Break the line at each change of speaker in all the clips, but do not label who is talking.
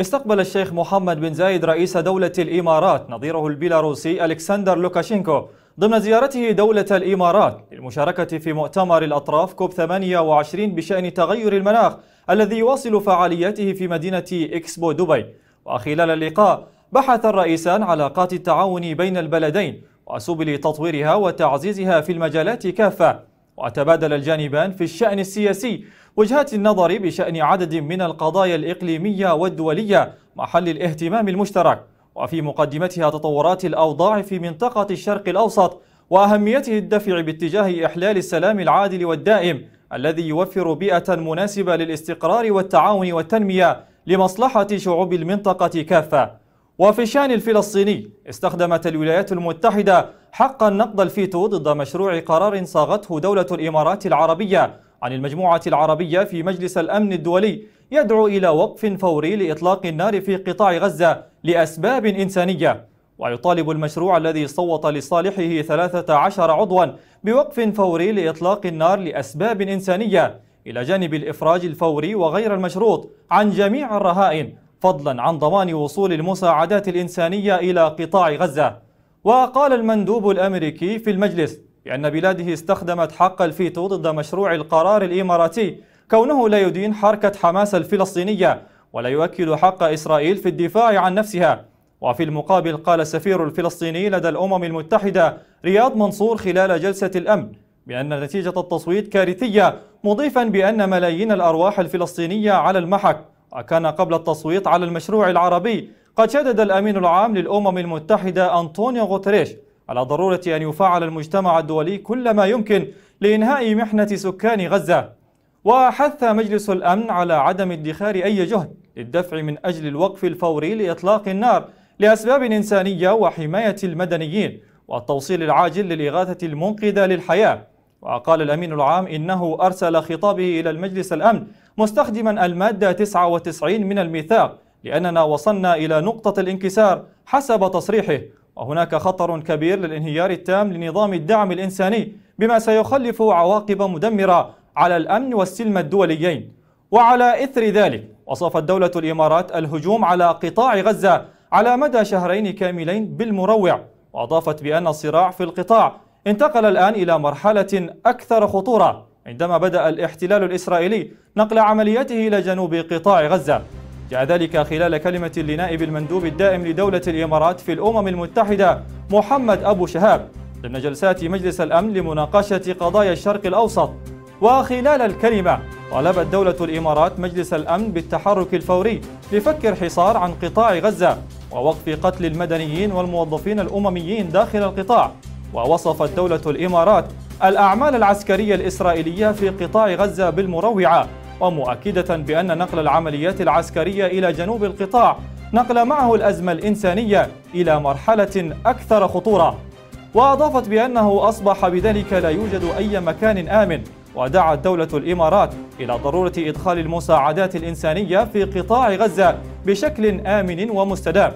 استقبل الشيخ محمد بن زايد رئيس دولة الإمارات نظيره البيلاروسي ألكسندر لوكاشينكو ضمن زيارته دولة الإمارات للمشاركة في مؤتمر الأطراف كوب 28 بشأن تغير المناخ الذي يواصل فعاليته في مدينة إكسبو دبي وخلال اللقاء بحث الرئيسان علاقات التعاون بين البلدين وسبل تطويرها وتعزيزها في المجالات كافة وتبادل الجانبان في الشأن السياسي وجهات النظر بشأن عدد من القضايا الإقليمية والدولية محل الاهتمام المشترك وفي مقدمتها تطورات الأوضاع في منطقة الشرق الأوسط وأهميته الدفع باتجاه إحلال السلام العادل والدائم الذي يوفر بيئة مناسبة للاستقرار والتعاون والتنمية لمصلحة شعوب المنطقة كافة وفي الشان الفلسطيني استخدمت الولايات المتحدة حق النقض الفيتو ضد مشروع قرار صاغته دولة الإمارات العربية عن المجموعة العربية في مجلس الأمن الدولي يدعو إلى وقف فوري لإطلاق النار في قطاع غزة لأسباب إنسانية ويطالب المشروع الذي صوت لصالحه 13 عضوا بوقف فوري لإطلاق النار لأسباب إنسانية إلى جانب الإفراج الفوري وغير المشروط عن جميع الرهائن فضلا عن ضمان وصول المساعدات الإنسانية إلى قطاع غزة وقال المندوب الأمريكي في المجلس بأن بلاده استخدمت حق الفيتو ضد مشروع القرار الإماراتي كونه لا يدين حركة حماس الفلسطينية ولا يؤكد حق إسرائيل في الدفاع عن نفسها وفي المقابل قال السفير الفلسطيني لدى الأمم المتحدة رياض منصور خلال جلسة الأمن بأن نتيجة التصويت كارثية مضيفا بأن ملايين الأرواح الفلسطينية على المحك وكان قبل التصويت على المشروع العربي قد شدد الأمين العام للأمم المتحدة أنطونيو غوتريش على ضرورة أن يفعل المجتمع الدولي كل ما يمكن لإنهاء محنة سكان غزة وحث مجلس الأمن على عدم ادخار أي جهد للدفع من أجل الوقف الفوري لإطلاق النار لأسباب إنسانية وحماية المدنيين والتوصيل العاجل للإغاثة المنقذة للحياة وقال الأمين العام إنه أرسل خطابه إلى المجلس الأمن مستخدما المادة 99 من الميثاق لأننا وصلنا إلى نقطة الانكسار حسب تصريحه وهناك خطر كبير للانهيار التام لنظام الدعم الإنساني بما سيخلف عواقب مدمرة على الأمن والسلم الدوليين وعلى إثر ذلك وصفت دولة الإمارات الهجوم على قطاع غزة على مدى شهرين كاملين بالمروع وأضافت بأن الصراع في القطاع انتقل الآن إلى مرحلة أكثر خطورة عندما بدأ الاحتلال الإسرائيلي نقل عملياته إلى جنوب قطاع غزة جاء ذلك خلال كلمة لنائب المندوب الدائم لدولة الإمارات في الأمم المتحدة محمد أبو شهاب ضمن جلسات مجلس الأمن لمناقشة قضايا الشرق الأوسط وخلال الكلمة طالبت دولة الإمارات مجلس الأمن بالتحرك الفوري لفك الحصار عن قطاع غزة ووقف قتل المدنيين والموظفين الأمميين داخل القطاع ووصفت دولة الإمارات الأعمال العسكرية الإسرائيلية في قطاع غزة بالمروعة ومؤكدة بأن نقل العمليات العسكرية إلى جنوب القطاع نقل معه الأزمة الإنسانية إلى مرحلة أكثر خطورة وأضافت بأنه أصبح بذلك لا يوجد أي مكان آمن ودعت دولة الإمارات إلى ضرورة إدخال المساعدات الإنسانية في قطاع غزة بشكل آمن ومستدام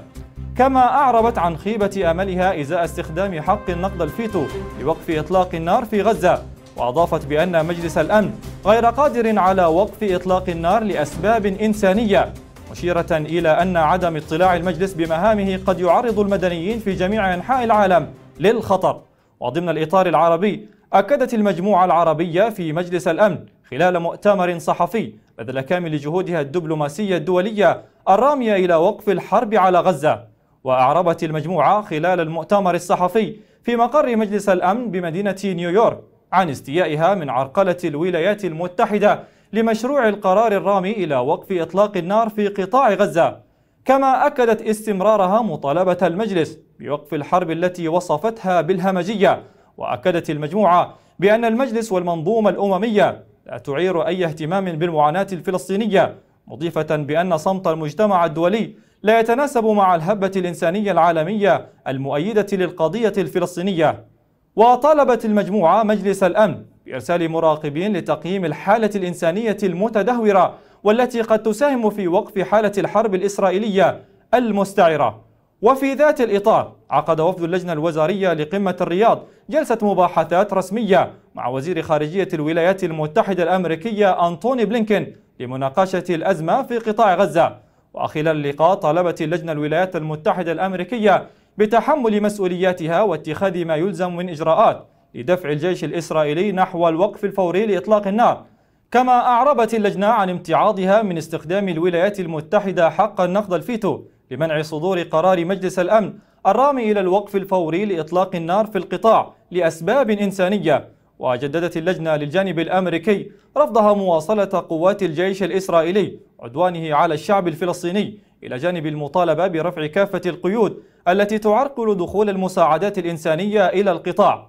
كما أعربت عن خيبة أملها إزاء استخدام حق النقض الفيتو لوقف إطلاق النار في غزة وأضافت بأن مجلس الأمن غير قادر على وقف إطلاق النار لأسباب إنسانية مشيرة إلى أن عدم اطلاع المجلس بمهامه قد يعرض المدنيين في جميع أنحاء العالم للخطر وضمن الإطار العربي أكدت المجموعة العربية في مجلس الأمن خلال مؤتمر صحفي بذل كامل جهودها الدبلوماسية الدولية الرامية إلى وقف الحرب على غزة وأعربت المجموعة خلال المؤتمر الصحفي في مقر مجلس الأمن بمدينة نيويورك عن استيائها من عرقلة الولايات المتحدة لمشروع القرار الرامي إلى وقف إطلاق النار في قطاع غزة كما أكدت استمرارها مطالبة المجلس بوقف الحرب التي وصفتها بالهمجية وأكدت المجموعة بأن المجلس والمنظومة الأممية لا تعير أي اهتمام بالمعاناة الفلسطينية مضيفة بأن صمت المجتمع الدولي لا يتناسب مع الهبة الإنسانية العالمية المؤيدة للقضية الفلسطينية وطالبت المجموعة مجلس الأمن بإرسال مراقبين لتقييم الحالة الإنسانية المتدهورة والتي قد تساهم في وقف حالة الحرب الإسرائيلية المستعرة وفي ذات الإطار عقد وفد اللجنة الوزارية لقمة الرياض جلسة مباحثات رسمية مع وزير خارجية الولايات المتحدة الأمريكية أنطوني بلينكين لمناقشة الأزمة في قطاع غزة وخلال اللقاء طالبت اللجنة الولايات المتحدة الأمريكية بتحمل مسؤولياتها واتخاذ ما يلزم من إجراءات لدفع الجيش الإسرائيلي نحو الوقف الفوري لإطلاق النار كما أعربت اللجنة عن امتعاضها من استخدام الولايات المتحدة حق النقض الفيتو لمنع صدور قرار مجلس الأمن الرامي إلى الوقف الفوري لإطلاق النار في القطاع لأسباب إنسانية وجددت اللجنة للجانب الأمريكي رفضها مواصلة قوات الجيش الإسرائيلي عدوانه على الشعب الفلسطيني إلى جانب المطالبة برفع كافة القيود التي تعرقل دخول المساعدات الإنسانية إلى القطاع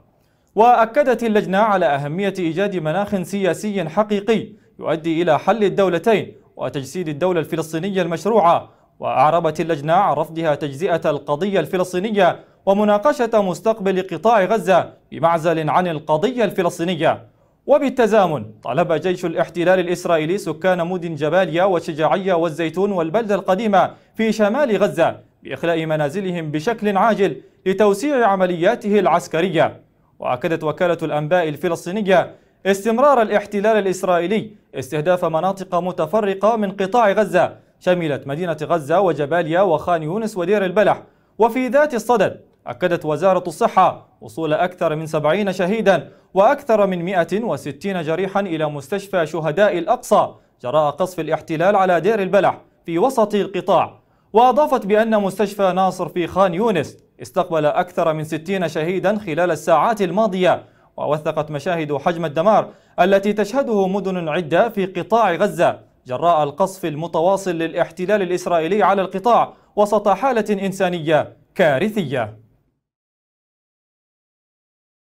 وأكدت اللجنة على أهمية إيجاد مناخ سياسي حقيقي يؤدي إلى حل الدولتين وتجسيد الدولة الفلسطينية المشروعة وأعربت اللجنة عن رفضها تجزئة القضية الفلسطينية ومناقشة مستقبل قطاع غزة بمعزل عن القضية الفلسطينية وبالتزامن طلب جيش الاحتلال الإسرائيلي سكان مدن جباليا وشجاعية والزيتون والبلدة القديمة في شمال غزة بإخلاء منازلهم بشكل عاجل لتوسيع عملياته العسكرية وأكدت وكالة الأنباء الفلسطينية استمرار الاحتلال الإسرائيلي استهداف مناطق متفرقة من قطاع غزة شملت مدينة غزة وجباليا وخان يونس ودير البلح وفي ذات الصدد أكدت وزارة الصحة وصول أكثر من 70 شهيدا وأكثر من 160 جريحا إلى مستشفى شهداء الأقصى جراء قصف الاحتلال على دير البلح في وسط القطاع وأضافت بأن مستشفى ناصر في خان يونس استقبل أكثر من 60 شهيدا خلال الساعات الماضية ووثقت مشاهد حجم الدمار التي تشهده مدن عدة في قطاع غزة جراء القصف المتواصل للاحتلال الإسرائيلي على القطاع وسط حالة إنسانية كارثية